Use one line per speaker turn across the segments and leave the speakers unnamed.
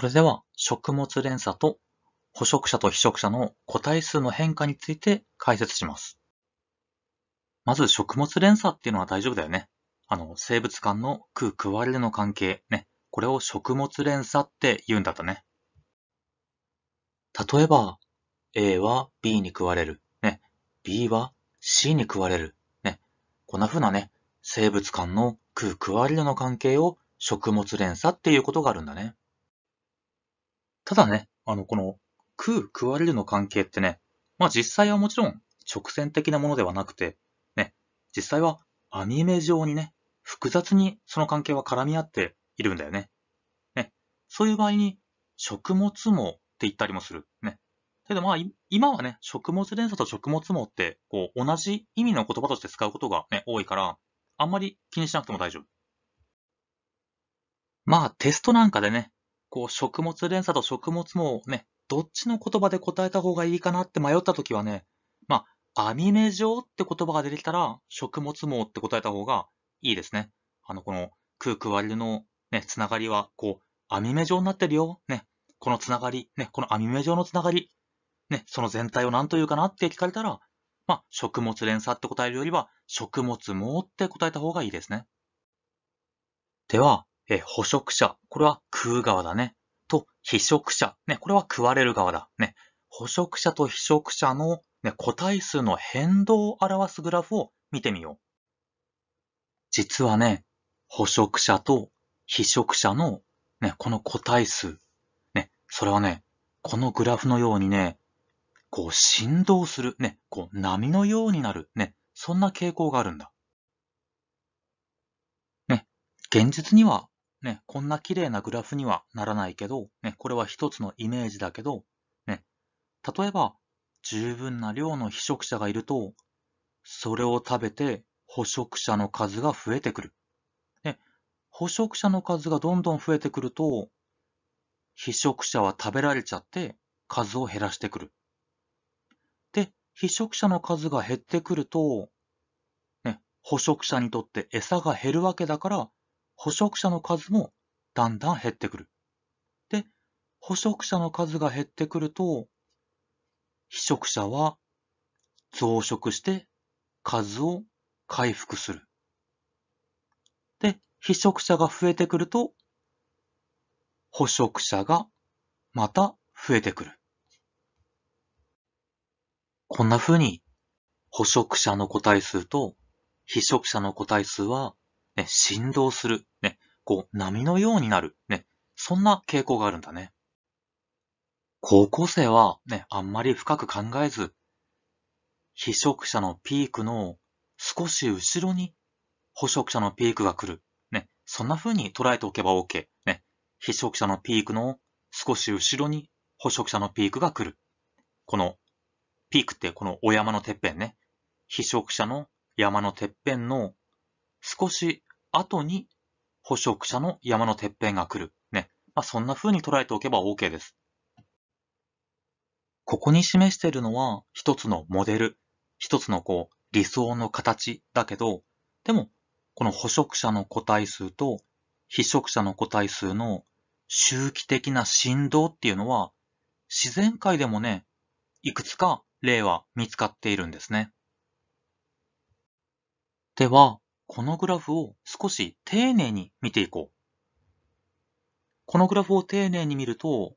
それでは食物連鎖と捕食者と被食者の個体数の変化について解説します。まず食物連鎖っていうのは大丈夫だよね。あの、生物間の食う食われるの関係ね。これを食物連鎖って言うんだったね。例えば、A は B に食われる。ね。B は C に食われる。ね。こんな風なね、生物間の食う食われるの関係を食物連鎖っていうことがあるんだね。ただね、あの、この、食う、食われるの関係ってね、まあ実際はもちろん直線的なものではなくて、ね、実際はアニメ上にね、複雑にその関係は絡み合っているんだよね。ね、そういう場合に、食物網って言ったりもする。ね。けどまあ、今はね、食物連鎖と食物網って、こう、同じ意味の言葉として使うことがね、多いから、あんまり気にしなくても大丈夫。まあ、テストなんかでね、こう、食物連鎖と食物もね、どっちの言葉で答えた方がいいかなって迷った時はね、まあ、網目状って言葉が出てきたら、食物網って答えた方がいいですね。あの、この空空割りのね、つながりは、こう、網目状になってるよ。ね。このつながり、ね、この網目状のつながり、ね、その全体を何というかなって聞かれたら、まあ、食物連鎖って答えるよりは、食物網って答えた方がいいですね。では、え捕食者、これは食う側だね。と、被食者、ね、これは食われる側だ。ね、捕食者と被食者の、ね、個体数の変動を表すグラフを見てみよう。実はね、捕食者と被食者の、ね、この個体数、ね、それはね、このグラフのようにね、こう振動する、ね、こう波のようになる、ね、そんな傾向があるんだ。ね、現実にはね、こんな綺麗なグラフにはならないけど、ね、これは一つのイメージだけど、ね、例えば、十分な量の被食者がいると、それを食べて捕食者の数が増えてくる。ね、捕食者の数がどんどん増えてくると、被食者は食べられちゃって数を減らしてくる。で、被食者の数が減ってくると、ね、捕食者にとって餌が減るわけだから捕食者の数もだんだん減ってくる。で、捕食者の数が減ってくると、被食者は増殖して数を回復する。で、被食者が増えてくると、捕食者がまた増えてくる。こんな風に捕食者の個体数と被食者の個体数はね、振動する、ね、こう、波のようになる、ね、そんな傾向があるんだね。高校生はね、あんまり深く考えず、被食者のピークの少し後ろに捕食者のピークが来る。ね、そんな風に捉えておけば OK。ね、被食者のピークの少し後ろに捕食者のピークが来る。この、ピークってこのお山のてっぺんね。被食者の山のてっぺんの少し後に捕食者の山のてっぺんが来る。ね。まあ、そんな風に捉えておけば OK です。ここに示しているのは一つのモデル、一つのこう理想の形だけど、でもこの捕食者の個体数と被食者の個体数の周期的な振動っていうのは自然界でもね、いくつか例は見つかっているんですね。では、このグラフを少し丁寧に見ていこう。このグラフを丁寧に見ると、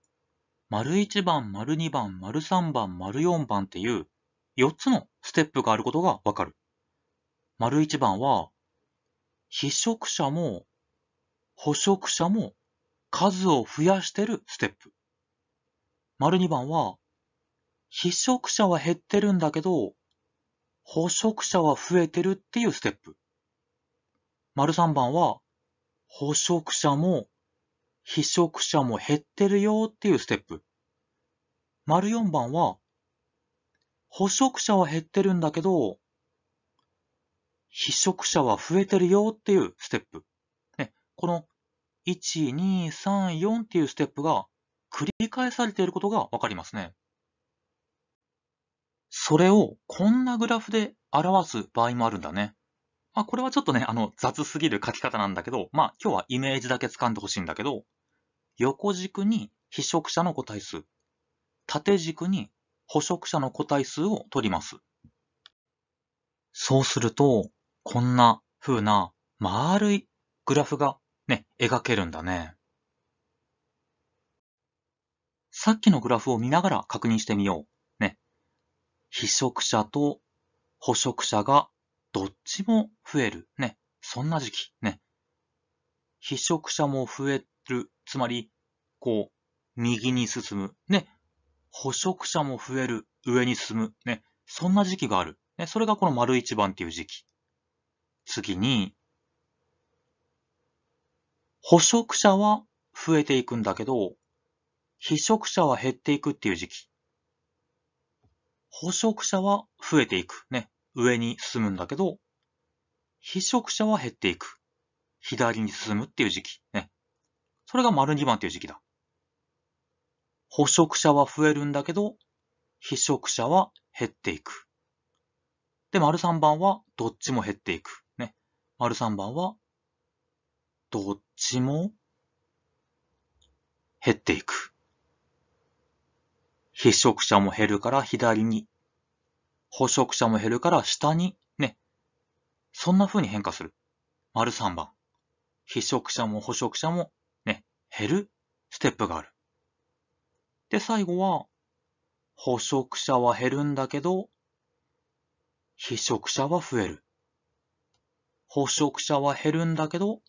丸1番、丸2番、丸3番、丸4番っていう4つのステップがあることがわかる。丸1番は、被食者も捕食者も数を増やしてるステップ。丸2番は、被食者は減ってるんだけど、捕食者は増えてるっていうステップ。丸3番は、捕食者も被食者も減ってるよっていうステップ。丸4番は、捕食者は減ってるんだけど、被食者は増えてるよっていうステップ。ね、この、1、2、3、4っていうステップが繰り返されていることがわかりますね。それをこんなグラフで表す場合もあるんだね。まあ、これはちょっとね、あの、雑すぎる書き方なんだけど、まあ、今日はイメージだけ掴んでほしいんだけど、横軸に被食者の個体数、縦軸に捕食者の個体数を取ります。そうすると、こんな風な丸いグラフがね、描けるんだね。さっきのグラフを見ながら確認してみよう。ね。被食者と捕食者がどっちも増える。ね。そんな時期。ね。被職者も増える。つまり、こう、右に進む。ね。捕食者も増える。上に進む。ね。そんな時期がある。ね。それがこの丸一番っていう時期。次に、捕食者は増えていくんだけど、被職者は減っていくっていう時期。捕食者は増えていく。ね。上に進むんだけど、被職者は減っていく。左に進むっていう時期。ね。それが丸2番っていう時期だ。捕食者は増えるんだけど、被職者は減っていく。で、丸3番はどっちも減っていく。ね。丸3番は、どっちも減っていく。被職者も減るから左に捕食者も減るから下に、ね。そんな風に変化する。丸3番。被食者も捕食者も、ね、減るステップがある。で、最後は、捕食者は減るんだけど、被食者は増える。捕食者は減るんだけど、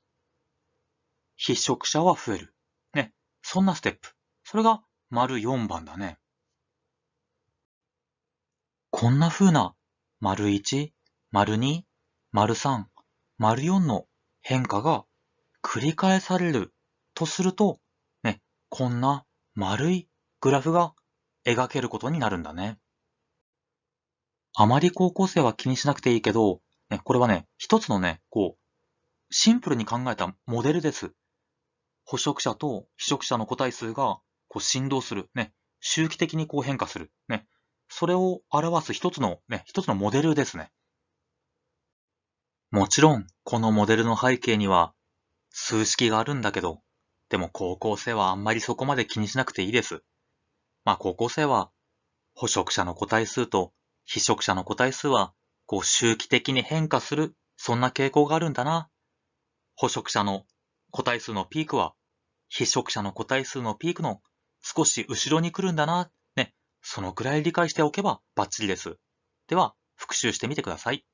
被食者は増える。ね。そんなステップ。それが、丸4番だね。こんな風な、丸1、丸2、丸3、丸4の変化が繰り返されるとすると、ね、こんな丸いグラフが描けることになるんだね。あまり高校生は気にしなくていいけど、ね、これはね、一つのね、こう、シンプルに考えたモデルです。捕食者と被食者の個体数がこう振動する、ね、周期的にこう変化する、ね、それを表す一つの、ね、一つのモデルですね。もちろん、このモデルの背景には、数式があるんだけど、でも高校生はあんまりそこまで気にしなくていいです。まあ高校生は、捕食者の個体数と被食者の個体数は、こう周期的に変化する、そんな傾向があるんだな。捕食者の個体数のピークは、被食者の個体数のピークの少し後ろに来るんだな。そのくらい理解しておけばバッチリです。では、復習してみてください。